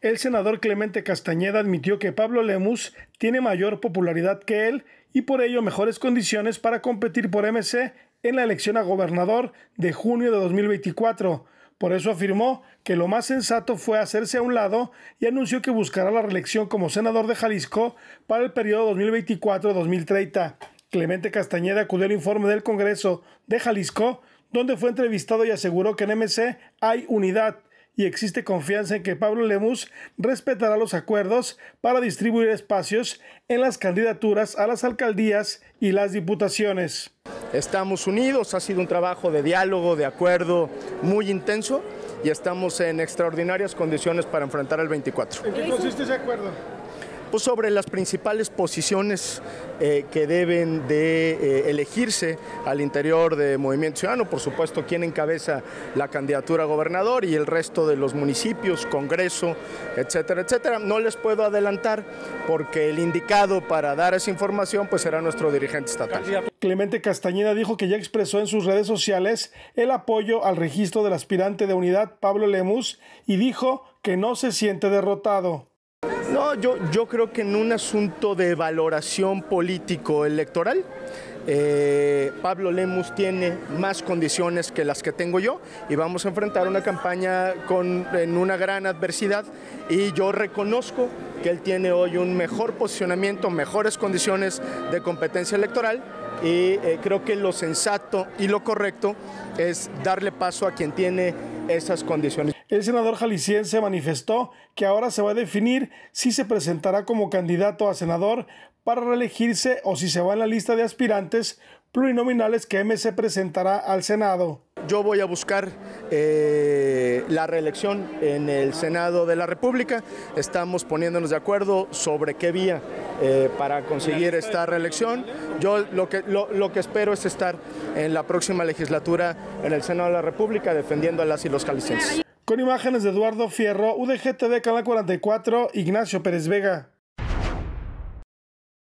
el senador Clemente Castañeda admitió que Pablo Lemus tiene mayor popularidad que él y por ello mejores condiciones para competir por MC en la elección a gobernador de junio de 2024. Por eso afirmó que lo más sensato fue hacerse a un lado y anunció que buscará la reelección como senador de Jalisco para el periodo 2024-2030. Clemente Castañeda acudió al informe del Congreso de Jalisco, donde fue entrevistado y aseguró que en MC hay unidad y existe confianza en que Pablo Lemus respetará los acuerdos para distribuir espacios en las candidaturas a las alcaldías y las diputaciones. Estamos unidos, ha sido un trabajo de diálogo, de acuerdo muy intenso y estamos en extraordinarias condiciones para enfrentar el 24. ¿En qué consiste ese acuerdo? Pues, sobre las principales posiciones eh, que deben de eh, elegirse al interior de Movimiento Ciudadano, por supuesto quién encabeza la candidatura a gobernador y el resto de los municipios, Congreso, etcétera, etcétera. No les puedo adelantar porque el indicado para dar esa información pues será nuestro dirigente estatal. Clemente Castañeda dijo que ya expresó en sus redes sociales el apoyo al registro del aspirante de unidad Pablo Lemus y dijo que no se siente derrotado. No, yo, creo que en un asunto de valoración político-electoral, eh, Pablo Lemus tiene más condiciones que las que tengo yo y vamos a enfrentar una campaña con, en una gran adversidad y yo reconozco que él tiene hoy un mejor posicionamiento, mejores condiciones de competencia electoral y eh, creo que lo sensato y lo correcto es darle paso a quien tiene esas condiciones el senador jalisciense manifestó que ahora se va a definir si se presentará como candidato a senador para reelegirse o si se va en la lista de aspirantes plurinominales que MC presentará al Senado. Yo voy a buscar eh, la reelección en el Senado de la República. Estamos poniéndonos de acuerdo sobre qué vía eh, para conseguir esta reelección. Yo lo que, lo, lo que espero es estar en la próxima legislatura en el Senado de la República defendiendo a las y los jaliscienses. Con imágenes de Eduardo Fierro, UDGTV Canal 44, Ignacio Pérez Vega.